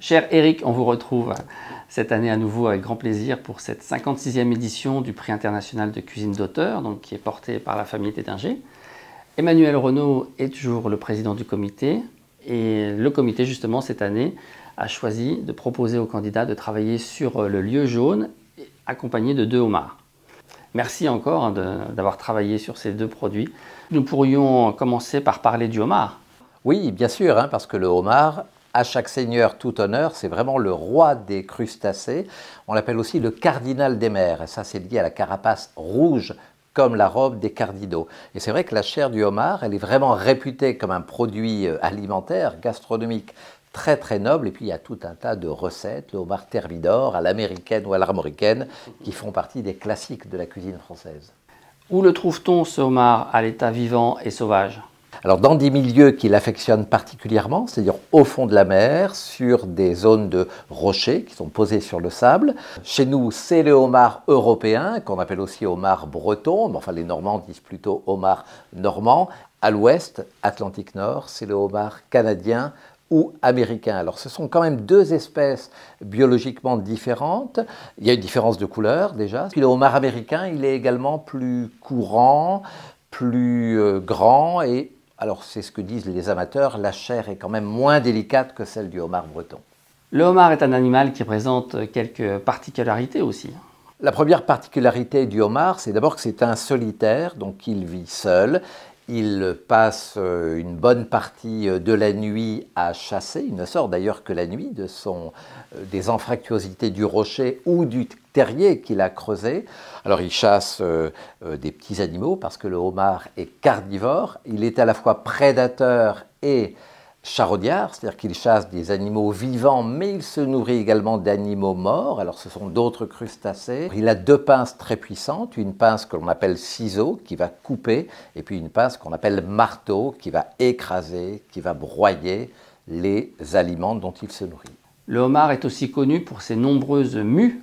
Cher Eric, on vous retrouve cette année à nouveau avec grand plaisir pour cette 56e édition du prix international de cuisine d'auteur, donc qui est porté par la famille Tétinger. Emmanuel Renault est toujours le président du comité et le comité justement cette année a choisi de proposer aux candidats de travailler sur le lieu jaune accompagné de deux homards. Merci encore hein, d'avoir travaillé sur ces deux produits. Nous pourrions commencer par parler du homard. Oui, bien sûr, hein, parce que le homard à chaque seigneur tout honneur, c'est vraiment le roi des crustacés. On l'appelle aussi le cardinal des mers, et ça c'est lié à la carapace rouge comme la robe des cardinaux. Et c'est vrai que la chair du homard, elle est vraiment réputée comme un produit euh, alimentaire, gastronomique très très noble. Et puis il y a tout un tas de recettes, le homard thermidor, à l'américaine ou à l'armoricaine, qui font partie des classiques de la cuisine française. Où le trouve-t-on ce homard à l'état vivant et sauvage alors dans des milieux qu'il affectionne particulièrement, c'est-à-dire au fond de la mer, sur des zones de rochers qui sont posées sur le sable. Chez nous, c'est le homard européen, qu'on appelle aussi homard breton, mais enfin les Normands disent plutôt homard normand. À l'ouest, Atlantique Nord, c'est le homard canadien ou américain. Alors ce sont quand même deux espèces biologiquement différentes. Il y a une différence de couleur déjà. Puis le homard américain, il est également plus courant, plus euh, grand et alors c'est ce que disent les amateurs, la chair est quand même moins délicate que celle du homard breton. Le homard est un animal qui présente quelques particularités aussi. La première particularité du homard, c'est d'abord que c'est un solitaire, donc il vit seul. Il passe euh, une bonne partie euh, de la nuit à chasser. Il ne sort d'ailleurs que la nuit de son, euh, des anfractuosités du rocher ou du terrier qu'il a creusé. Alors il chasse des petits animaux parce que le homard est carnivore. Il est à la fois prédateur et charognard, c'est-à-dire qu'il chasse des animaux vivants, mais il se nourrit également d'animaux morts. Alors ce sont d'autres crustacés. Il a deux pinces très puissantes, une pince que l'on appelle ciseau, qui va couper, et puis une pince qu'on appelle marteau, qui va écraser, qui va broyer les aliments dont il se nourrit. Le homard est aussi connu pour ses nombreuses mues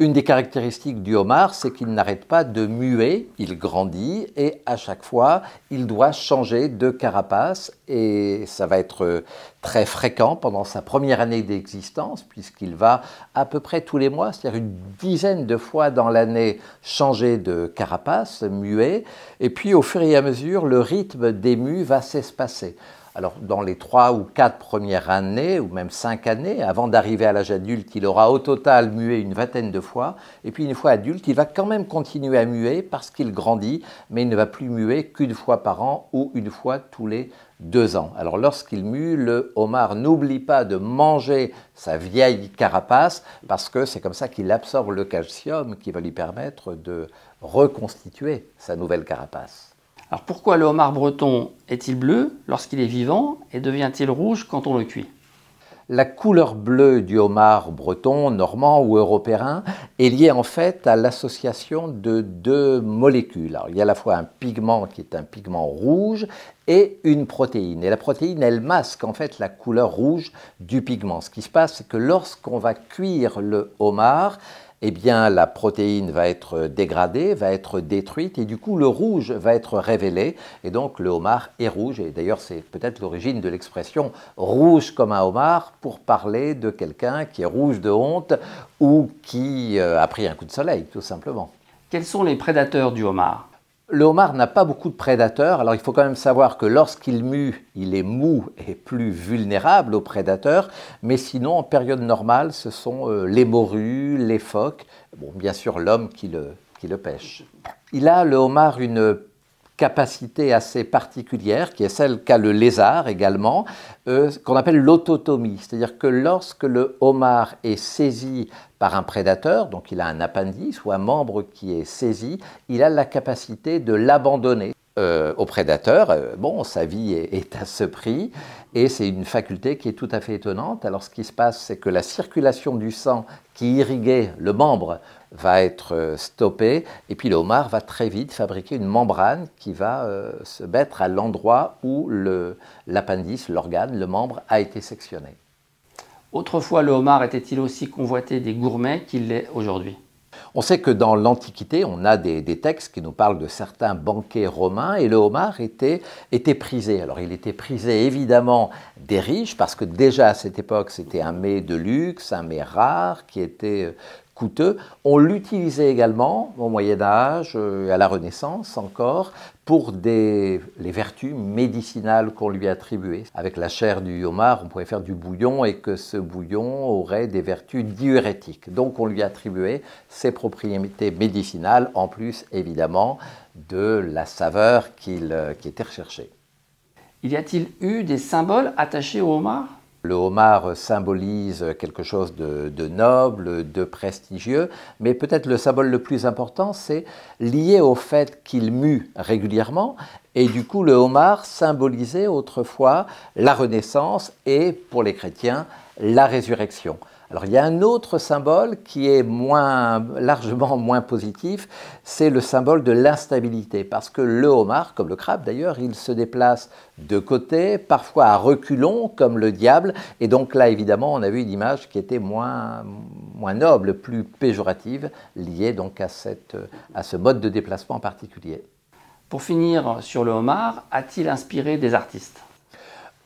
une des caractéristiques du homard, c'est qu'il n'arrête pas de muer, il grandit et à chaque fois, il doit changer de carapace et ça va être euh, très fréquent pendant sa première année d'existence puisqu'il va à peu près tous les mois, c'est-à-dire une dizaine de fois dans l'année, changer de carapace, muer et puis au fur et à mesure, le rythme des mues va s'espacer alors dans les trois ou quatre premières années, ou même cinq années, avant d'arriver à l'âge adulte, il aura au total mué une vingtaine de fois, et puis une fois adulte, il va quand même continuer à muer parce qu'il grandit, mais il ne va plus muer qu'une fois par an ou une fois tous les deux ans. Alors lorsqu'il mue, le homard n'oublie pas de manger sa vieille carapace parce que c'est comme ça qu'il absorbe le calcium qui va lui permettre de reconstituer sa nouvelle carapace. Alors pourquoi le homard breton est-il bleu lorsqu'il est vivant et devient-il rouge quand on le cuit la couleur bleue du homard breton, normand ou européen est liée en fait à l'association de deux molécules. il y a à la fois un pigment qui est un pigment rouge et une protéine. Et la protéine, elle masque en fait la couleur rouge du pigment. Ce qui se passe, c'est que lorsqu'on va cuire le homard, eh bien, la protéine va être dégradée, va être détruite, et du coup, le rouge va être révélé, et donc le homard est rouge, et d'ailleurs, c'est peut-être l'origine de l'expression rouge comme un homard pour parler de quelqu'un qui est rouge de honte ou qui euh, a pris un coup de soleil, tout simplement. Quels sont les prédateurs du homard le homard n'a pas beaucoup de prédateurs, alors il faut quand même savoir que lorsqu'il mue, il est mou et plus vulnérable aux prédateurs, mais sinon en période normale, ce sont euh, les morues, les phoques, bon, bien sûr l'homme qui le, qui le pêche. Il a, le homard, une capacité assez particulière, qui est celle qu'a le lézard également, euh, qu'on appelle l'autotomie. C'est-à-dire que lorsque le homard est saisi par un prédateur, donc il a un appendice ou un membre qui est saisi, il a la capacité de l'abandonner. Euh, au prédateur, euh, bon, sa vie est, à ce prix, et c'est une faculté qui est tout à fait étonnante. Alors ce qui se passe, c'est que la circulation du sang qui irriguait le membre va être euh, stoppé, et puis le homard va très vite fabriquer une membrane qui va euh, se mettre à l'endroit où l'appendice, l'organe, le membre a été sectionné. Autrefois, le homard était-il aussi convoité des gourmets qu'il l'est aujourd'hui on sait que dans l'Antiquité, on a des, textes qui nous parlent de certains banquets romains et le homard était, était prisé. Alors il était prisé évidemment des riches parce que déjà à cette époque c'était un mets de luxe, un mets rare qui était euh, on l'utilisait également au Moyen Âge euh, à la Renaissance encore pour des, les vertus médicinales qu'on lui attribuait. Avec la chair du homard, on pouvait faire du bouillon et que ce bouillon aurait des vertus diurétiques. Donc on lui attribuait ses propriétés médicinales, en plus évidemment de la saveur qu'il euh, qui était recherchée. Il y a-t-il eu des symboles attachés au homard le homard symbolise quelque chose de, noble, de prestigieux, mais peut-être le symbole le plus important, c'est lié au fait qu'il mue régulièrement, et du coup le homard symbolisait autrefois la Renaissance et, pour les chrétiens, la résurrection. Alors il y a un autre symbole qui est largement moins positif, c'est le symbole de l'instabilité, parce que le homard, comme le crabe d'ailleurs, il se déplace de côté, parfois à reculons, comme le diable, et donc là évidemment on a vu une image qui était moins, noble, plus péjorative, liée donc à, à ce mode de déplacement particulier. Pour finir sur le homard, a-t-il inspiré des artistes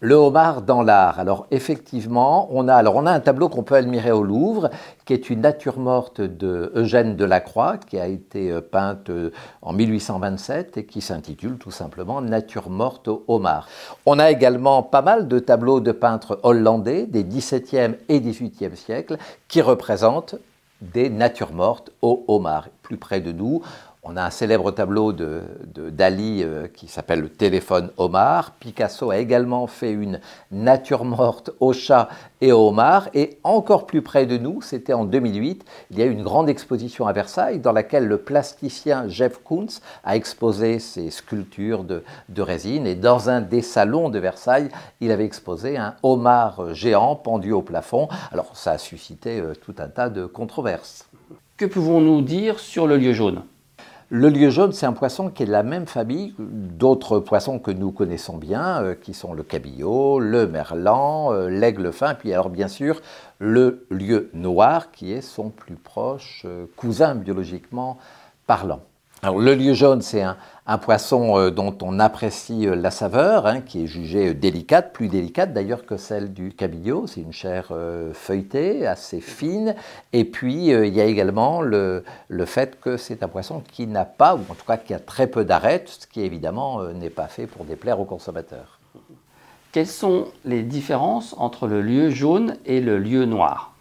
le homard dans l'art. Alors effectivement, on a, alors on a un tableau qu'on peut admirer au Louvre, qui est une nature morte de Eugène Delacroix, qui a été euh, peinte euh, en 1827 et qui s'intitule tout simplement Nature morte au homard. On a également pas mal de tableaux de peintres hollandais des 17e et 18e siècles qui représentent des natures mortes au homard. Plus près de nous, on a un célèbre tableau de, Dali euh, qui s'appelle Le téléphone Omar. Picasso a également fait une nature morte au chat et au homard. Et encore plus près de nous, c'était en 2008, il y a eu une grande exposition à Versailles dans laquelle le plasticien Jeff Koons a exposé ses sculptures de, résine. Et dans un des salons de Versailles, il avait exposé un homard géant pendu au plafond. Alors ça a suscité euh, tout un tas de controverses. Que pouvons-nous dire sur le lieu jaune le lieu jaune, c'est un poisson qui est de la même famille d'autres poissons que nous connaissons bien, euh, qui sont le cabillaud, le merlan, euh, l'aigle fin, puis alors bien sûr le lieu noir, qui est son plus proche euh, cousin biologiquement parlant le lieu jaune, c'est un, poisson euh, dont on apprécie euh, la saveur, hein, qui est jugée euh, délicate, plus délicate d'ailleurs que celle du cabillaud. C'est une chair feuilletée, assez fine. Et puis il y a également le, le fait que c'est un poisson qui n'a pas, ou en tout cas qui a très peu d'arêtes, ce qui évidemment n'est pas fait pour déplaire aux consommateurs. Quelles sont les différences entre le lieu jaune et le lieu noir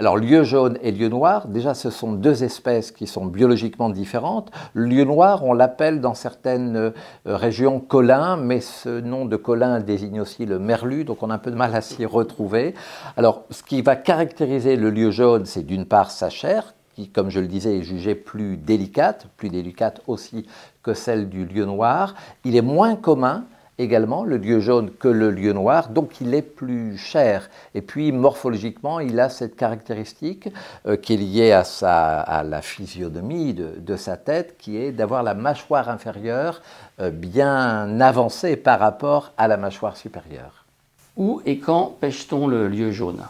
alors, lieu jaune et lieu noir, déjà, ce sont deux espèces qui sont biologiquement différentes. Lieu noir, on l'appelle dans certaines euh, régions colin, mais ce nom de colin désigne aussi le merlu, donc on a un peu de mal à s'y retrouver. Alors, ce qui va caractériser le lieu jaune, c'est d'une part sa chair, qui, comme je le disais, est jugée plus délicate, plus délicate aussi que celle du lieu noir. Il est moins commun également, le lieu jaune, que le lieu noir, donc il est plus cher. Et puis morphologiquement, il a cette caractéristique euh, qui est liée à, à la physionomie de, sa tête, qui est d'avoir la mâchoire inférieure euh, bien avancée par rapport à la mâchoire supérieure. Où et quand pêche-t-on le lieu jaune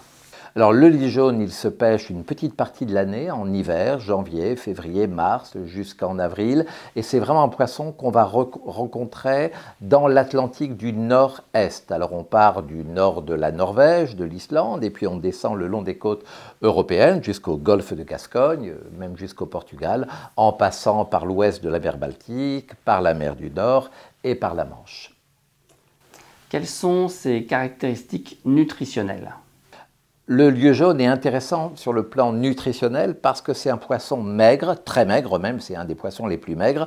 alors le lit jaune, il se pêche une petite partie de l'année, en hiver, janvier, février, mars, jusqu'en avril. Et c'est vraiment un poisson qu'on va rencontrer dans l'Atlantique du nord-est. Alors on part du nord de la Norvège, de l'Islande, et puis on descend le long des côtes européennes jusqu'au golfe de Gascogne, même jusqu'au Portugal, en passant par l'ouest de la mer Baltique, par la mer du Nord et par la Manche. Quelles sont ses caractéristiques nutritionnelles le lieu jaune est intéressant sur le plan nutritionnel parce que c'est un poisson maigre, très maigre même, c'est un des poissons les plus maigres.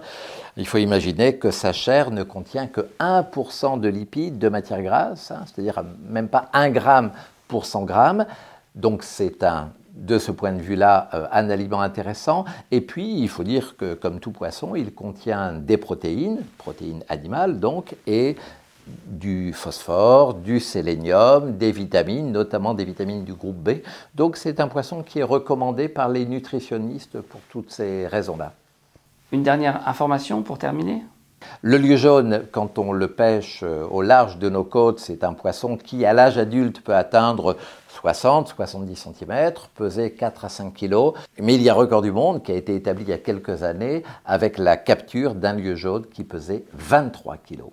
Il faut imaginer que sa chair ne contient que 1% de lipides, de matière grasse, hein, c'est-à-dire même pas 1 gramme pour 100 grammes. Donc c'est un de ce point de vue-là, euh, un aliment intéressant. Et puis, il faut dire que, comme tout poisson, il contient des protéines, protéines animales donc, et du phosphore, du sélénium, des vitamines, notamment des vitamines du groupe B. Donc c'est un poisson qui est recommandé par les nutritionnistes pour toutes ces raisons-là. Une dernière information pour terminer le lieu jaune, quand on le pêche euh, au large de nos côtes, c'est un poisson qui, à l'âge adulte, peut atteindre 60-70 cm, peser 4 à 5 kg. Mais il y a un record du monde qui a été établi il y a quelques années avec la capture d'un lieu jaune qui pesait 23 kg.